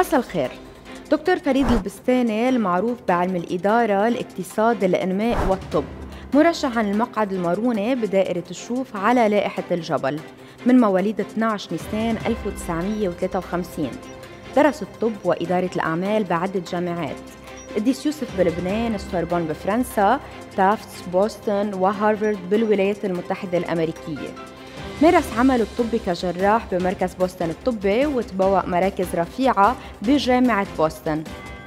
مساء الخير دكتور فريد البستاني المعروف بعلم الإدارة الاقتصاد الإنماء والطب مرشح عن المقعد الماروني بدائرة الشوف على لائحة الجبل من مواليد 12 نيسان 1953 درس الطب وإدارة الأعمال بعدة جامعات قديس يوسف بلبنان، السوربون بفرنسا، تافتس بوسطن وهارفارد بالولايات المتحدة الأمريكية مارس عمله الطبي كجراح بمركز بوسطن الطبي وتبوأ مراكز رفيعة بجامعة بوسطن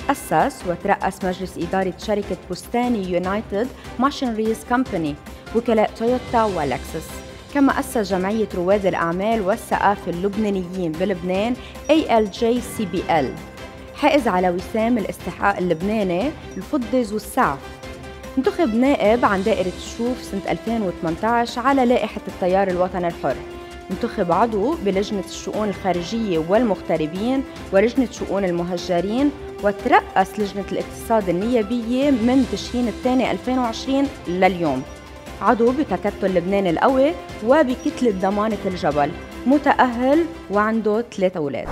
أسس وترأس مجلس إدارة شركة بستاني يونايتد ماشينريز كومباني وكلاء تويوتا ولكسس كما أسس جمعية رواد الأعمال والثقافة اللبنانيين بلبنان ALJCBL حائز على وسام الاستحقاق اللبناني الفضي ذو السعف انتخب نائب عن دائرة الشوف سنة 2018 على لائحة التيار الوطني الحر انتخب عضو بلجنة الشؤون الخارجية والمغتربين ولجنة شؤون المهجرين وترأس لجنة الاقتصاد النيابية من تشرين الثاني 2020 لليوم عضو بتكتل لبنان القوي وبكتلة ضمانة الجبل متأهل وعنده ثلاثة أولاد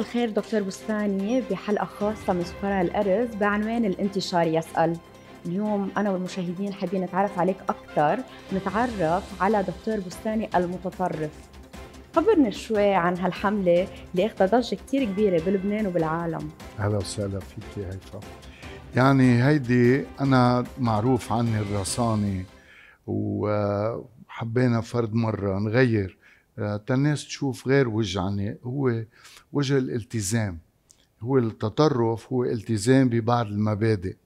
مساء الخير دكتور بستاني بحلقة خاصة من سفراء الأرز بعنوان الانتشار يسأل اليوم أنا والمشاهدين حابين نتعرف عليك أكثر نتعرف على دكتور بستاني المتطرف خبرنا شوي عن هالحملة اللي اخذت ضجة كثير كبيرة بلبنان وبالعالم أهلا وسهلا فيك يا هيفا يعني هيدي أنا معروف عني الرصانة وحبينا فرد مرة نغير آه، تالناس تشوف غير وجعني هو وجه الالتزام هو التطرف هو التزام ببعض المبادئ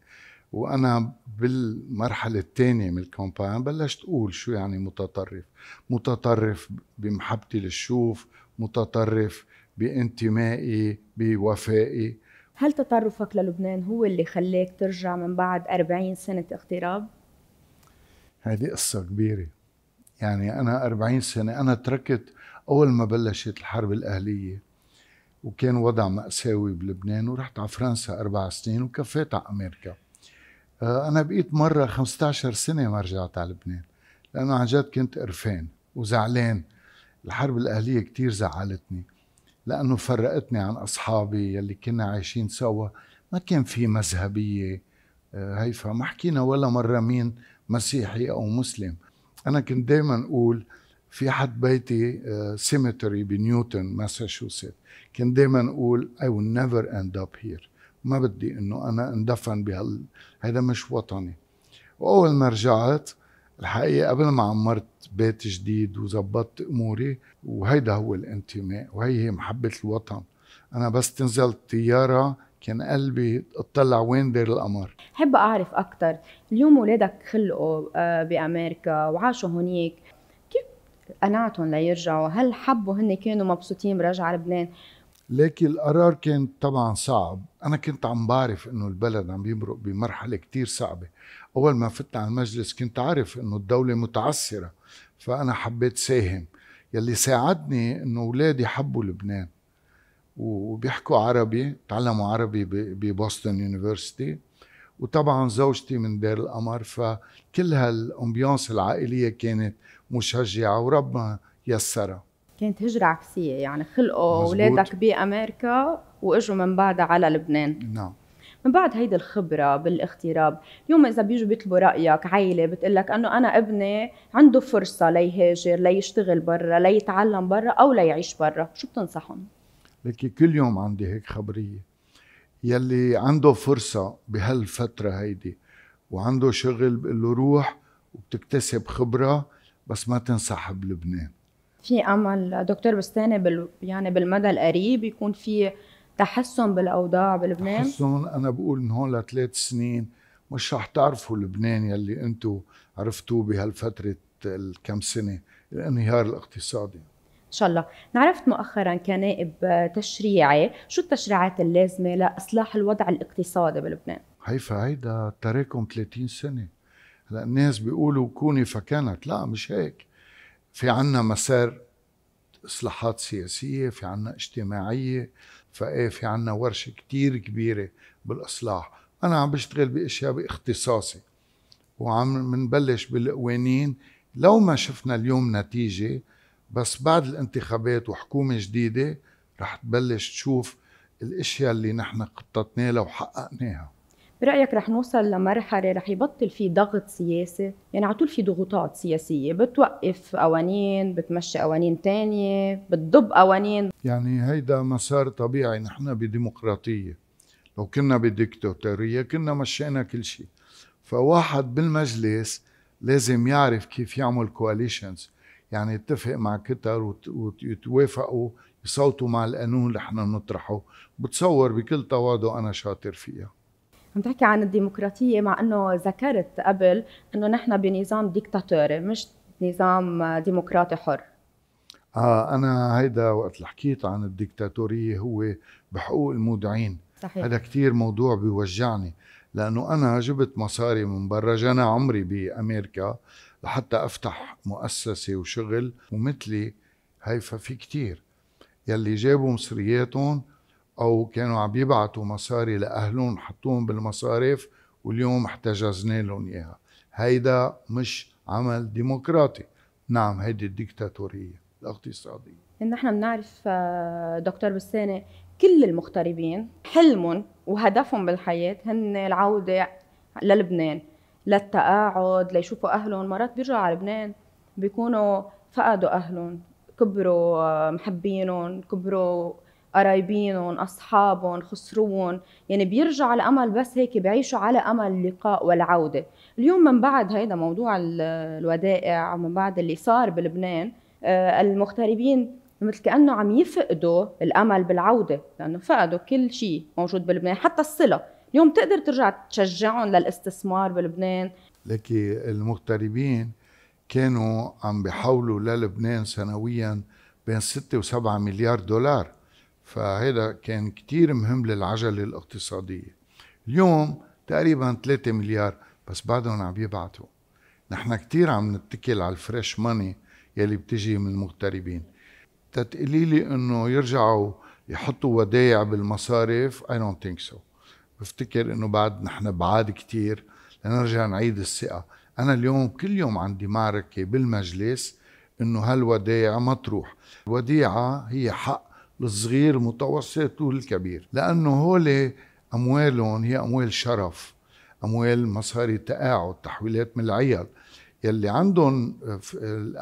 وانا بالمرحله الثانيه من الكومباين بلشت اقول شو يعني متطرف متطرف بمحبتي للشوف متطرف بانتمائي بوفائي هل تطرفك للبنان هو اللي خلاك ترجع من بعد 40 سنة اغتراب؟ هذه قصة كبيرة يعني أنا 40 سنة أنا تركت أول ما بلشت الحرب الأهلية وكان وضع مأساوي بلبنان ورحت على فرنسا أربع سنين وكفيت على أمريكا آه، أنا بقيت مرة 15 سنة ما رجعت على لبنان لأنه عن جد كنت قرفان وزعلان الحرب الأهلية كتير زعلتني لأنه فرقتني عن أصحابي يلي كنا عايشين سوا ما كان في مذهبية آه، هيفا ما حكينا ولا مرة مين مسيحي أو مسلم أنا كنت دايما أقول في حد بيتي سيمتري آه، بنيوتن ماساتشوست كنت دائما اقول اي ويل نيفر اند اب هير ما بدي انه انا اندفن بهال هذا مش وطني واول ما رجعت الحقيقه قبل ما عمرت بيت جديد وظبطت اموري وهيدا هو الانتماء وهي هي محبه الوطن انا بس تنزل الطياره كان قلبي اطلع وين دير القمر حب اعرف اكثر اليوم ولادك خلقوا آه، بامريكا وعاشوا هنيك قناعتهم ليرجعوا هل حبوا هن كانوا مبسوطين برجعة لبنان لكن القرار كان طبعا صعب انا كنت عم بعرف انه البلد عم يمرق بمرحله كتير صعبه اول ما فتنا على المجلس كنت عارف انه الدوله متعثره فانا حبيت ساهم يلي ساعدني انه اولادي حبوا لبنان وبيحكوا عربي تعلموا عربي ببوسطن يونيفرسيتي وطبعا زوجتي من دير القمر فكل هالامبيونس العائليه كانت مشجعه وربنا يسرها كانت هجرة عكسية يعني خلقوا أولادك بأمريكا وإجوا من بعدها على لبنان نعم من بعد هيدي الخبرة بالاغتراب اليوم إذا بيجوا بيطلبوا رأيك عائلة بتقلك أنه أنا ابني عنده فرصة ليهاجر ليشتغل برا ليتعلم برا أو ليعيش برا شو بتنصحهم؟ لكن كل يوم عندي هيك خبرية يلي عنده فرصة بهالفترة هيدي وعنده شغل بقول له روح وبتكتسب خبرة بس ما تنسحب لبنان في امل دكتور بستاني بال يعني بالمدى القريب يكون في تحسن بالاوضاع بلبنان تحسن انا بقول من هون لثلاث سنين مش رح تعرفوا لبنان يلي انتم عرفتوه بهالفتره الكم سنه الانهيار الاقتصادي شاء الله نعرفت مؤخرا كنائب تشريعي شو التشريعات اللازمه لاصلاح الوضع الاقتصادي بلبنان هيفا هيدا تراكم 30 سنه هلا الناس بيقولوا كوني فكانت لا مش هيك في عنا مسار اصلاحات سياسيه في عنا اجتماعيه فايه في عنا ورشه كتير كبيره بالاصلاح انا عم بشتغل باشياء باختصاصي وعم بنبلش بالقوانين لو ما شفنا اليوم نتيجه بس بعد الانتخابات وحكومة جديدة رح تبلش تشوف الاشياء اللي نحن خططنا لها وحققناها برايك رح نوصل لمرحله رح يبطل في ضغط سياسي يعني على طول في ضغوطات سياسيه بتوقف قوانين بتمشي قوانين تانية بتضب قوانين يعني هيدا مسار طبيعي نحن بديمقراطيه لو كنا بديكتاتوريه كنا مشينا كل شيء فواحد بالمجلس لازم يعرف كيف يعمل كواليشنز يعني يتفق مع كتر ويتوافقوا يصوتوا مع القانون اللي احنا بنطرحه بتصور بكل تواضع انا شاطر فيها عم تحكي عن الديمقراطية مع انه ذكرت قبل انه نحن بنظام ديكتاتوري مش نظام ديمقراطي حر اه انا هيدا وقت اللي حكيت عن الديكتاتورية هو بحقوق المودعين صحيح. هذا كتير موضوع بيوجعني لانه انا جبت مصاري من برا جانا عمري بامريكا لحتى افتح مؤسسه وشغل ومثلي هيفا في كتير يلي جابوا مصرياتهم او كانوا عم يبعتوا مصاري لاهلهم حطوهم بالمصارف واليوم احتجزنا لهم اياها هيدا مش عمل ديمقراطي نعم هيدي الديكتاتوريه الاقتصاديه نحن بنعرف آه، دكتور بساني كل المغتربين حلمهم وهدفهم بالحياه هن العوده للبنان للتقاعد ليشوفوا اهلهم مرات بيرجعوا على لبنان بيكونوا فقدوا اهلهم كبروا آه، محبينهم كبروا قرايبينهم اصحابهم خسروهم يعني بيرجع على امل بس هيك بيعيشوا على امل اللقاء والعوده اليوم من بعد هيدا موضوع الودائع ومن بعد اللي صار بلبنان آه، المغتربين مثل كانه عم يفقدوا الامل بالعوده لانه فقدوا كل شيء موجود بلبنان حتى الصله اليوم بتقدر ترجع تشجعهم للاستثمار بلبنان لك المغتربين كانوا عم بيحولوا للبنان سنويا بين 6 و7 مليار دولار فهذا كان كتير مهم للعجلة الاقتصادية اليوم تقريبا 3 مليار بس بعدهم عم يبعثوا نحن كتير عم نتكل على الفريش ماني يلي بتجي من المغتربين تتقليلي لي انه يرجعوا يحطوا ودايع بالمصارف I don't think so بفتكر انه بعد نحن بعاد كتير لنرجع نعيد الثقه انا اليوم كل يوم عندي معركه بالمجلس انه هالوديعه ما تروح الوديعه هي حق الصغير المتوسط والكبير لانه هول اموالهم هي اموال شرف اموال مصاري تقاعد تحويلات من العيال يلي عندهم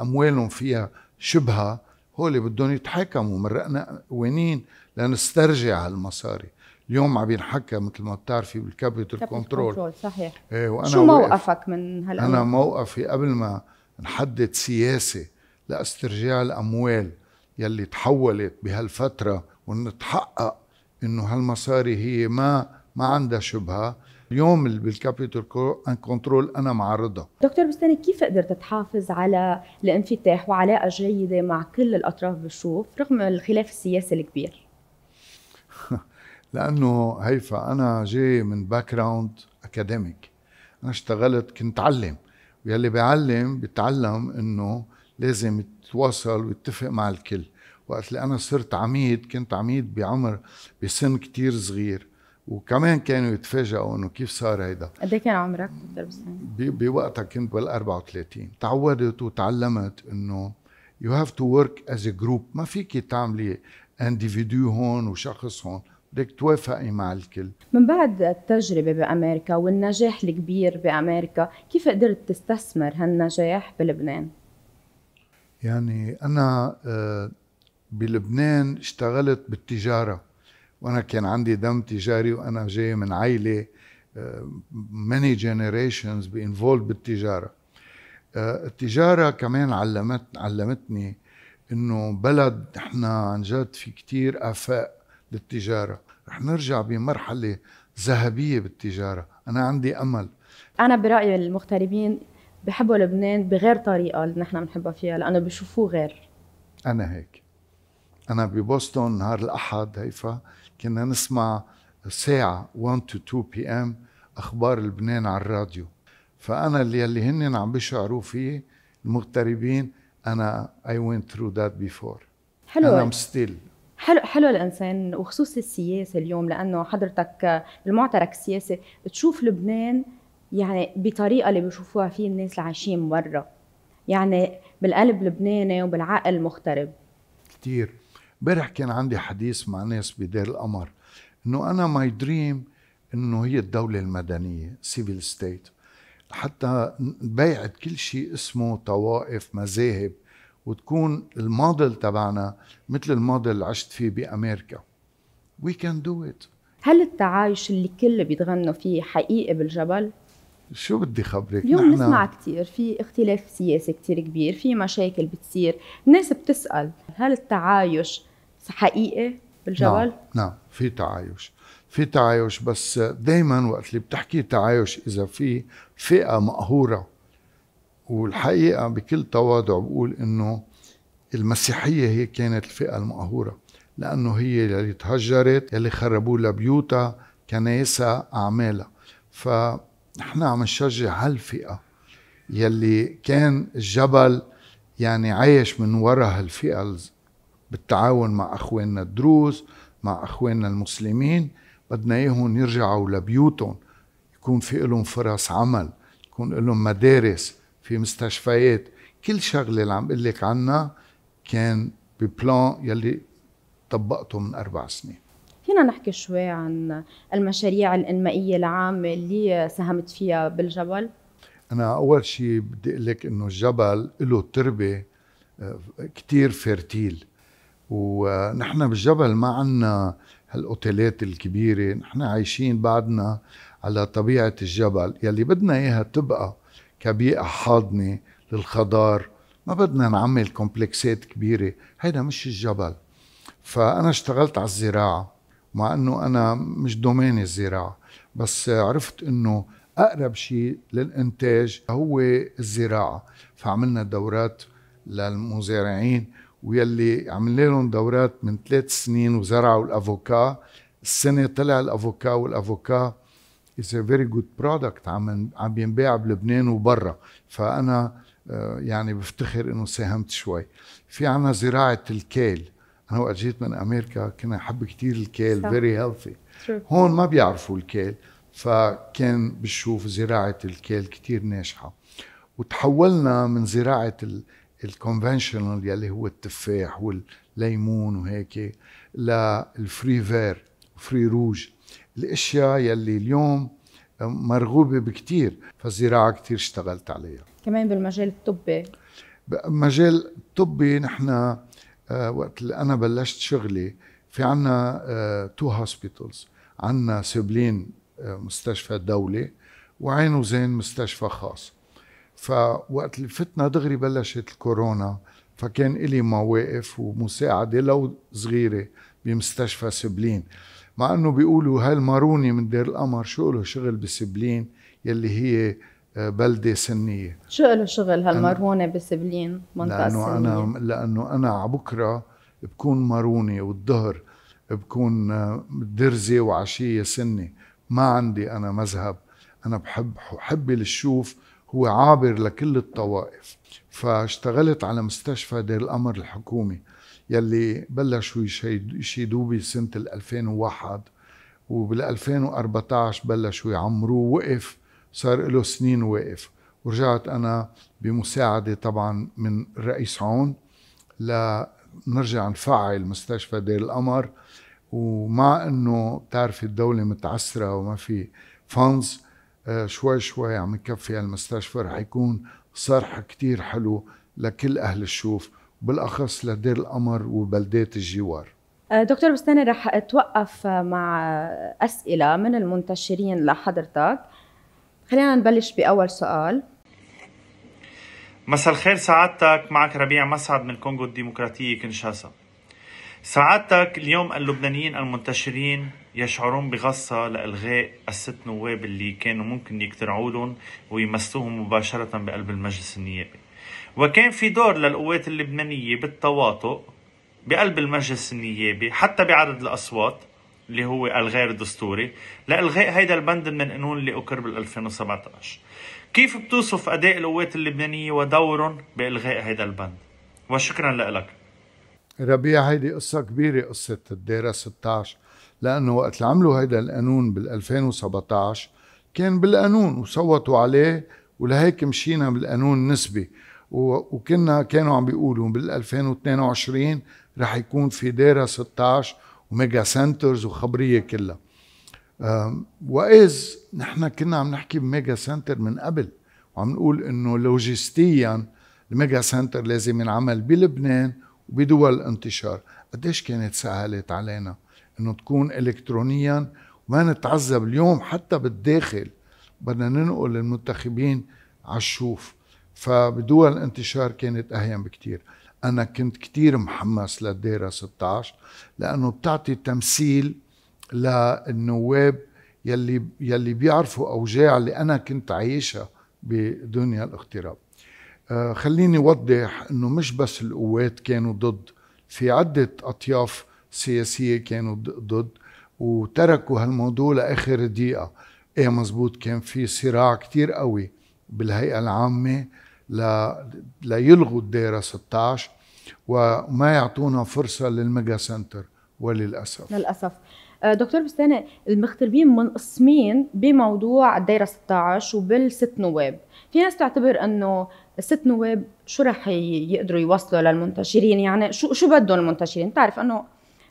اموالهم فيها شبهه هول بدهم يتحكموا مرقنا قوانين لنسترجع هالمصاري اليوم عم ينحكى مثل ما بتعرفي بالكابيتال كنترول. كنترول صحيح ايه وانا شو موقفك من هالامر؟ انا موقفي قبل ما نحدد سياسه لاسترجاع الاموال يلي تحولت بهالفتره ونتحقق انه هالمصاري هي ما ما عندها شبهه اليوم بالكابيتال كنترول انا معارضها دكتور بستاني كيف قدرت تحافظ على الانفتاح وعلاقه جيده مع كل الاطراف بالشوف رغم الخلاف السياسي الكبير لانه هيفا انا جاي من باك جراوند اكاديميك انا اشتغلت كنت علم ويلي بيعلم بيتعلم انه لازم يتواصل ويتفق مع الكل وقت اللي انا صرت عميد كنت عميد بعمر بسن كتير صغير وكمان كانوا يتفاجئوا انه كيف صار هيدا قد إيه كان عمرك دكتور بوقتها كنت بال 34 تعودت وتعلمت انه يو هاف تو ورك از ا جروب ما فيك تعملي انديفيدو هون وشخص هون بدك توافقي مع الكل من بعد التجربة بأمريكا والنجاح الكبير بأمريكا كيف قدرت تستثمر هالنجاح بلبنان؟ يعني أنا آه، بلبنان اشتغلت بالتجارة وأنا كان عندي دم تجاري وأنا جاي من عائلة آه، many جنريشنز بانفولد بالتجارة آه، التجارة كمان علمت علمتني انه بلد احنا عن جد في كتير افاق بالتجاره رح نرجع بمرحله ذهبيه بالتجاره انا عندي امل انا برايي المغتربين بحبوا لبنان بغير طريقه اللي نحن بنحبها فيها لانه بشوفوه غير انا هيك انا ببوسطن نهار الاحد هيفا كنا نسمع ساعه 1 تو 2 بي ام اخبار لبنان على الراديو فانا اللي اللي هن عم بيشعروا فيه المغتربين انا اي وينت ثرو ذات بيفور حلو انا ام ستيل حلو حلو الانسان وخصوص السياسه اليوم لانه حضرتك المعترك السياسي تشوف لبنان يعني بطريقه اللي بيشوفوها فيه الناس اللي عايشين برا يعني بالقلب لبناني وبالعقل مغترب كثير امبارح كان عندي حديث مع ناس بدير القمر انه انا ماي دريم انه هي الدوله المدنيه سيفيل ستيت حتى بيعت كل شيء اسمه طوائف مذاهب وتكون الموديل تبعنا مثل الموديل اللي عشت فيه بامريكا وي كان دو ات هل التعايش اللي كل بيتغنوا فيه حقيقي بالجبل؟ شو بدي خبرك اليوم نحن... نسمع كثير في اختلاف سياسي كثير كبير في مشاكل بتصير الناس بتسأل هل التعايش حقيقي بالجبل؟ نعم نعم في تعايش في تعايش بس دائما وقت اللي بتحكي تعايش اذا في فئه مقهوره والحقيقة بكل تواضع بقول إنه المسيحية هي كانت الفئة المقهورة لأنه هي اللي تهجرت اللي خربوا لها بيوتها كنايسها أعمالها فنحن عم نشجع هالفئة يلي كان الجبل يعني عايش من وراء هالفئة بالتعاون مع أخواننا الدروز مع أخواننا المسلمين بدنا إياهم يرجعوا لبيوتهم يكون في لهم فرص عمل يكون لهم مدارس في مستشفيات كل شغله اللي عم قلك لك عنها كان ببلان يلي طبقته من اربع سنين فينا نحكي شوي عن المشاريع الانمائيه العامه اللي ساهمت فيها بالجبل انا اول شيء بدي اقول لك انه الجبل له تربه آه، كتير فرتيل ونحن بالجبل ما عندنا هالاوتيلات الكبيره نحن عايشين بعدنا على طبيعه الجبل يلي بدنا اياها تبقى كبيئة حاضنة للخضار ما بدنا نعمل كومبلكسات كبيرة هيدا مش الجبل فأنا اشتغلت على الزراعة مع أنه أنا مش دوميني الزراعة بس عرفت أنه أقرب شيء للإنتاج هو الزراعة فعملنا دورات للمزارعين ويلي عملنا لهم دورات من ثلاث سنين وزرعوا الافوكا السنه طلع الافوكا والافوكا اتس ا فيري جود برودكت عم عم ينباع بلبنان وبرا فانا آه، يعني بفتخر انه ساهمت شوي في عنا زراعه الكيل انا وقت جيت من امريكا كنا حب كثير الكيل فيري هيلثي هون ما بيعرفوا الكيل فكان بشوف زراعه الكيل كثير ناجحه وتحولنا من زراعه الكونفنشنال يلي هو التفاح والليمون وهيك للفري فير فري روج الاشياء يلي اليوم آه، مرغوبه بكتير فالزراعه كتير اشتغلت عليها كمان بالمجال الطبي بمجال الطبي نحن آه، وقت اللي انا بلشت شغلي في عنا تو آه، هوسبيتالز عنا سبلين مستشفى دولي وعين وزين مستشفى خاص فوقت اللي فتنا دغري بلشت الكورونا فكان إلي مواقف ومساعدة لو صغيرة بمستشفى سبلين مع انه بيقولوا هالماروني من دير القمر شو له شغل بسبلين يلي هي آه، بلدة سنية شو له شغل هالمارونة بسبلين منطقة لأنه سنية. أنا لأنه أنا على بكرة بكون ماروني والظهر بكون آه، درزي وعشية سني ما عندي أنا مذهب أنا بحب حبي للشوف هو عابر لكل الطوائف فاشتغلت على مستشفى دير القمر الحكومي يلي بلشوا يشيدوه بسنة ال 2001 وبال 2014 بلشوا يعمروه وقف صار له سنين واقف ورجعت أنا بمساعدة طبعا من رئيس عون لنرجع نفعل مستشفى دير القمر ومع انه بتعرفي الدولة متعسرة وما في فانز آه، شوي شوي عم يكفي هالمستشفى رح يكون صرح كتير حلو لكل اهل الشوف بالاخص لدير القمر وبلدات الجوار أه، دكتور بستاني رح اتوقف مع اسئله من المنتشرين لحضرتك خلينا نبلش باول سؤال مساء الخير سعادتك معك ربيع مسعد من الكونغو الديمقراطيه كنشاسا سعادتك اليوم اللبنانيين المنتشرين يشعرون بغصة لإلغاء الست نواب اللي كانوا ممكن يقترعوا لهم ويمثلوهم مباشرة بقلب المجلس النيابي وكان في دور للقوات اللبنانية بالتواطؤ بقلب المجلس النيابي حتى بعدد الأصوات اللي هو الغير دستوري لإلغاء هيدا البند من قانون اللي أقر بال 2017 كيف بتوصف أداء القوات اللبنانية ودورهم بإلغاء هيدا البند وشكرا لك ربيع هيدي قصة كبيرة قصة الدارة 16 لأنه وقت اللي عملوا هيدا القانون بال 2017 كان بالقانون وصوتوا عليه ولهيك مشينا بالقانون النسبي وكنا كانوا عم بيقولوا بال 2022 رح يكون في ديرة 16 وميجا سنترز وخبريه كلها واذ نحن كنا عم نحكي بميجا سنتر من قبل وعم نقول انه لوجستيا الميجا سنتر لازم ينعمل بلبنان وبدول الانتشار قديش كانت سهلت علينا انه تكون الكترونيا وما نتعذب اليوم حتى بالداخل بدنا ننقل المنتخبين على الشوف فبدول الانتشار كانت أهين بكتير أنا كنت كتير محمس للدائرة 16 لأنه بتعطي تمثيل للنواب يلي يلي بيعرفوا أوجاع اللي أنا كنت عايشها بدنيا الاغتراب آه خليني أوضح أنه مش بس القوات كانوا ضد في عدة أطياف سياسية كانوا ضد وتركوا هالموضوع لآخر دقيقة ايه مزبوط كان في صراع كتير قوي بالهيئة العامة ليلغوا الدائره 16 وما يعطونا فرصه للميجا سنتر وللاسف للاسف آه، دكتور بستاني المغتربين منقسمين بموضوع الدائره 16 وبالست نواب في ناس تعتبر انه الست نواب شو رح يقدروا يوصلوا للمنتشرين يعني شو شو بدهم المنتشرين بتعرف انه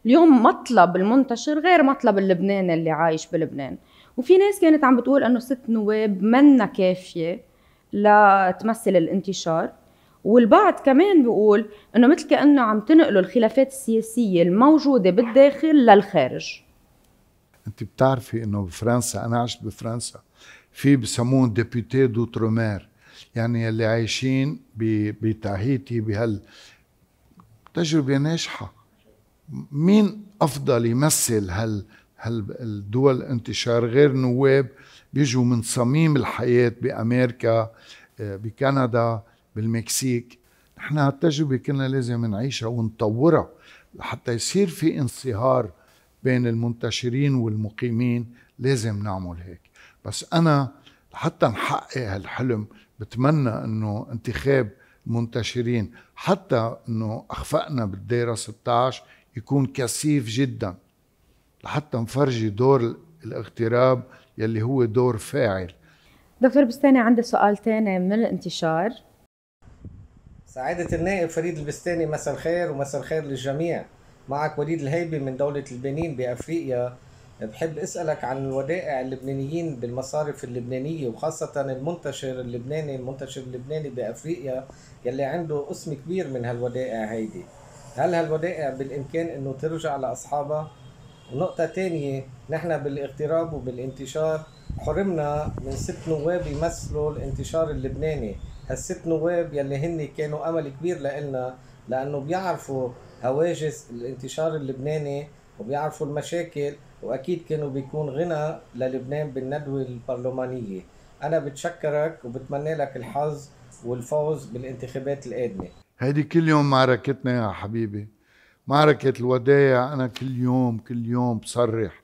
اليوم مطلب المنتشر غير مطلب اللبناني اللي عايش بلبنان وفي ناس كانت عم بتقول انه ست نواب منا كافيه لتمثل الانتشار والبعض كمان بيقول انه مثل كانه عم تنقلوا الخلافات السياسيه الموجوده بالداخل للخارج انت بتعرفي انه بفرنسا انا عشت بفرنسا في بسمون ديبوتي دوترومير يعني اللي عايشين بتاهيتي بهال تجربه ناجحه مين افضل يمثل هال هالدول الانتشار غير نواب بيجوا من صميم الحياة بأمريكا آه، بكندا بالمكسيك نحن هالتجربة كنا لازم نعيشها ونطورها لحتى يصير في انصهار بين المنتشرين والمقيمين لازم نعمل هيك بس أنا حتى نحقق هالحلم بتمنى أنه انتخاب منتشرين حتى أنه أخفقنا بالدائرة 16 يكون كثيف جدا لحتى نفرجي دور الاغتراب يلي هو دور فاعل دكتور بستاني عندي سؤال تاني من الانتشار سعادة النائب فريد البستاني مساء الخير ومساء الخير للجميع معك وليد الهيبي من دولة البنين بأفريقيا بحب أسألك عن الودائع اللبنانيين بالمصارف اللبنانية وخاصة المنتشر اللبناني المنتشر اللبناني بأفريقيا يلي عنده قسم كبير من هالودائع هيدي هل هالودائع بالإمكان أنه ترجع لأصحابها نقطة تانية نحن بالاغتراب وبالانتشار حرمنا من ست نواب يمثلوا الانتشار اللبناني هالست نواب يلي هن كانوا أمل كبير لإلنا لأنه بيعرفوا هواجس الانتشار اللبناني وبيعرفوا المشاكل وأكيد كانوا بيكون غنى للبنان بالندوة البرلمانية أنا بتشكرك وبتمنى لك الحظ والفوز بالانتخابات القادمة هيدي كل يوم معركتنا يا حبيبي معركة الودايع أنا كل يوم كل يوم بصرح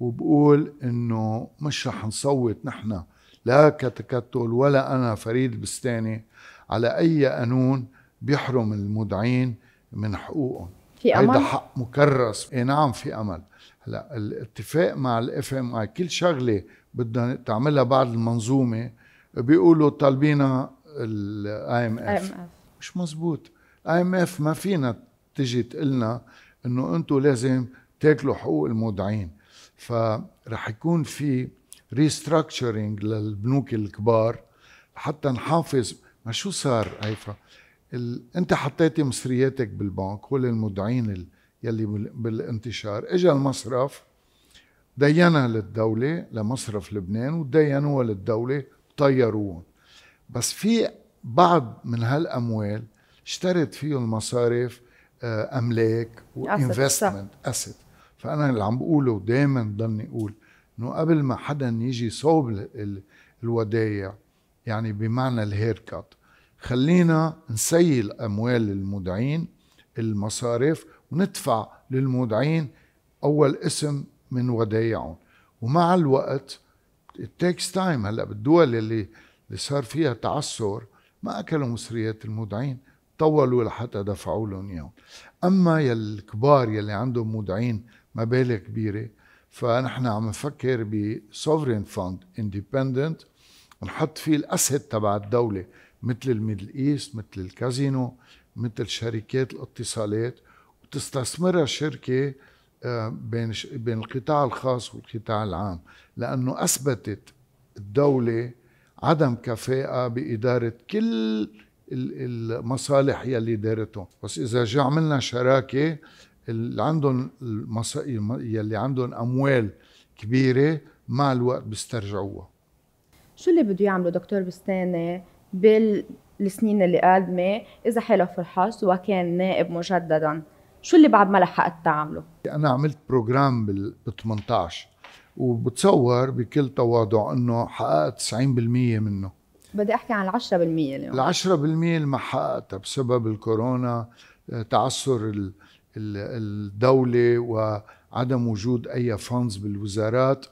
وبقول إنه مش رح نصوت نحن لا كتكتل ولا أنا فريد بستاني على أي قانون بيحرم المدعين من حقوقهم في امل؟ هيدا حق مكرس اي نعم في امل هلا الاتفاق مع الاف ام اي كل شغله بدها تعملها بعد المنظومه بيقولوا طالبينا الاي ام اف مش مزبوط الاي ام اف ما فينا تجي تقلنا انه انتم لازم تاكلوا حقوق المودعين فرح يكون في ريستراكشرينج للبنوك الكبار حتى نحافظ ما شو صار هيفا ال... انت حطيتي مصرياتك بالبنك هول المودعين يلي بالانتشار اجى المصرف دينها للدولة لمصرف لبنان ودينوها للدولة طيروهم بس في بعض من هالأموال اشترت فيه المصارف آه، املاك وانفستمنت اسيت فانا اللي عم بقوله ودائما ضلني اقول انه قبل ما حدا يجي صوب الودايع يعني بمعنى الهير كات خلينا نسيل اموال المودعين المصارف وندفع للمودعين اول اسم من ودايعهم ومع الوقت تيكس تايم هلا بالدول اللي اللي صار فيها تعثر ما اكلوا مصريات المودعين طولوا لحتى دفعوا لهم اياهم اما الكبار يلي عندهم مودعين مبالغ كبيره فنحن عم نفكر بسوفرين فوند اندبندنت نحط فيه الاسهد تبع الدوله مثل الميدل ايست مثل الكازينو مثل شركات الاتصالات وتستثمرها شركه آه، بين بين القطاع الخاص والقطاع العام لانه اثبتت الدوله عدم كفاءه باداره كل المصالح يلي دارتهم بس اذا جا عملنا شراكه اللي عندهم المص... يلي عندهم اموال كبيره مع الوقت بيسترجعوها شو اللي بده يعمله دكتور بستاني بالسنين اللي قادمه اذا حلف الحظ وكان نائب مجددا شو اللي بعد ما لحقت تعمله انا عملت بروجرام بال 18 وبتصور بكل تواضع انه حققت 90% منه بدي احكي عن آه، ال 10% اليوم ال 10% اللي ما حققتها بسبب الكورونا تعثر الدوله وعدم وجود اي فاندز بالوزارات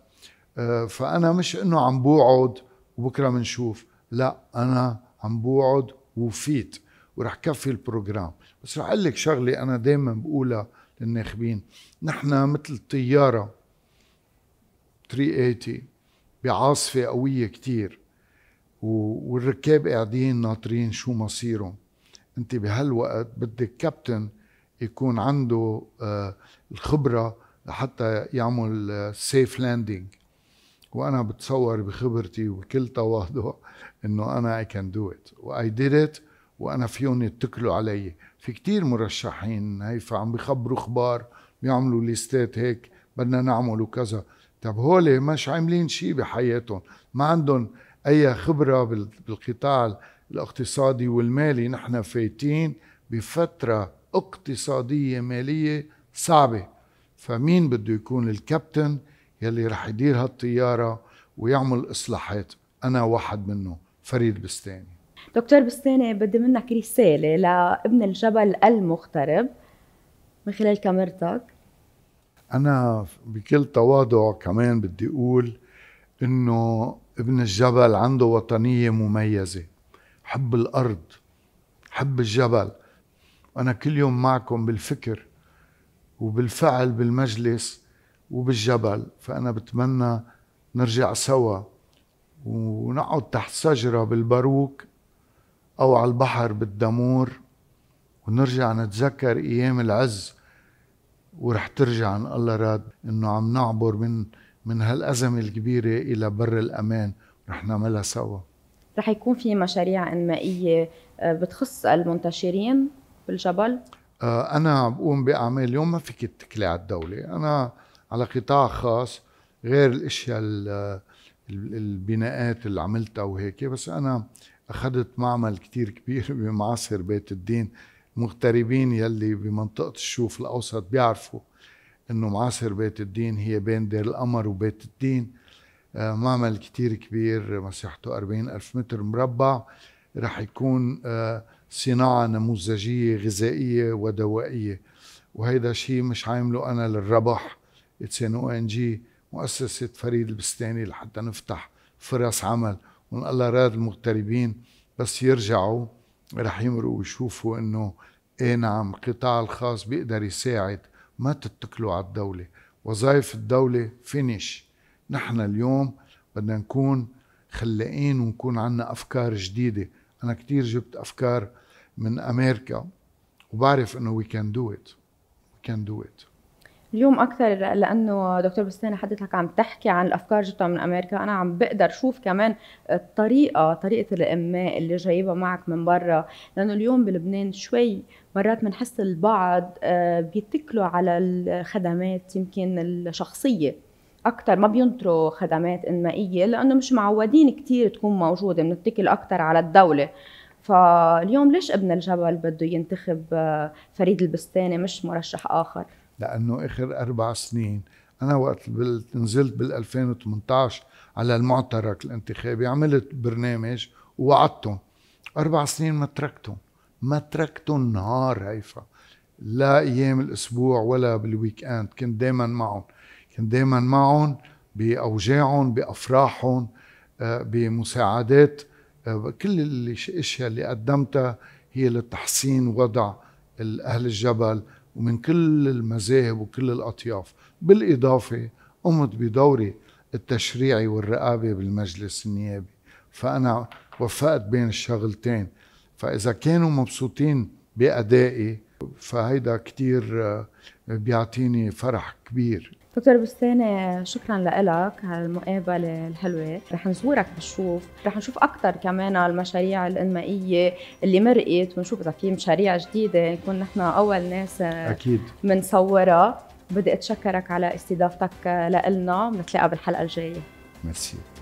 آه، فانا مش انه عم بوعد وبكره بنشوف لا انا عم بوعد وفيت ورح كفي البروجرام بس رح اقول لك شغله انا دائما بقولها للناخبين نحن مثل الطياره 380 بعاصفه قويه كتير والركاب قاعدين ناطرين شو مصيرهم انت بهالوقت بدك كابتن يكون عنده آه، الخبره لحتى يعمل سيف آه، لاندنج وانا بتصور بخبرتي وكل تواضع انه انا اي كان دو ات واي ديد ات وانا فيهم يتكلوا علي في كتير مرشحين هيفا عم بخبروا اخبار بيعملوا ليستات هيك بدنا نعمل وكذا طب هولي مش عاملين شيء بحياتهم ما عندهم اي خبره بالقطاع الاقتصادي والمالي نحن فايتين بفتره اقتصاديه ماليه صعبه فمين بده يكون الكابتن يلي رح يدير هالطياره ويعمل اصلاحات انا واحد منه فريد بستاني دكتور بستاني بدي منك رساله لابن الجبل المغترب من خلال كاميرتك انا بكل تواضع كمان بدي اقول انه ابن الجبل عنده وطنية مميزة حب الأرض حب الجبل أنا كل يوم معكم بالفكر وبالفعل بالمجلس وبالجبل فأنا بتمنى نرجع سوا ونقعد تحت شجرة بالباروك أو على البحر بالدمور ونرجع نتذكر أيام العز ورح ترجع إن الله راد إنه عم نعبر من من هالأزمة الكبيرة إلى بر الأمان رح نعملها سوا رح يكون في مشاريع انمائيه آه، بتخص المنتشرين بالجبل؟ آه، انا بقوم باعمال اليوم ما فيك تتكلي على الدوله، انا على قطاع خاص غير الاشياء آه، البناءات اللي عملتها وهيك بس انا اخذت معمل كتير كبير بمعاصر بيت الدين مغتربين يلي بمنطقه الشوف الاوسط بيعرفوا انه معاصر بيت الدين هي بين دير القمر وبيت الدين آه، معمل كتير كبير مساحته 40 ألف متر مربع رح يكون آه، صناعة نموذجية غذائية ودوائية وهيدا شيء مش عامله أنا للربح اتس ان او ان جي مؤسسة فريد البستاني لحتى نفتح فرص عمل وإن الله راد المغتربين بس يرجعوا رح يمروا ويشوفوا إنه إيه نعم القطاع الخاص بيقدر يساعد ما تتكلوا على الدولة وظائف الدولة فينيش نحن اليوم بدنا نكون خلاقين ونكون عنا أفكار جديدة أنا كتير جبت أفكار من أمريكا وبعرف إنه we can do it we can do it اليوم اكثر لانه دكتور بستاني حضرتك عم تحكي عن الافكار جبتها من امريكا انا عم بقدر شوف كمان الطريقه طريقه الانماء اللي جايبها معك من برا لانه اليوم بلبنان شوي مرات بنحس البعض آه، بيتكلوا على الخدمات يمكن الشخصيه اكثر ما بينطروا خدمات انمائيه لانه مش معودين كثير تكون موجوده بنتكل اكثر على الدوله فاليوم ليش ابن الجبل بده ينتخب آه، فريد البستاني مش مرشح اخر لانه اخر اربع سنين انا وقت نزلت بال 2018 على المعترك الانتخابي عملت برنامج ووعدتهم اربع سنين ما تركتهم ما تركتهم نهار هيفا لا ايام الاسبوع ولا بالويك اند كنت دائما معهم كنت دائما معهم باوجاعهم بافراحهم آه، بمساعدات آه، كل الاشياء اللي قدمتها هي لتحسين وضع اهل الجبل ومن كل المذاهب وكل الأطياف بالإضافة قمت بدوري التشريعي والرقابة بالمجلس النيابي فأنا وفقت بين الشغلتين فإذا كانوا مبسوطين بأدائي فهيدا كتير آه، بيعطيني فرح كبير دكتور بستاني شكرا لك على المقابله الحلوه رح نزورك بالشوف رح نشوف اكثر كمان المشاريع الانمائيه اللي مرقت ونشوف اذا في مشاريع جديده نكون نحن اول ناس آه، اكيد بنصورها بدي اتشكرك على استضافتك آه، لنا بنتلاقى بالحلقه الجايه ميرسي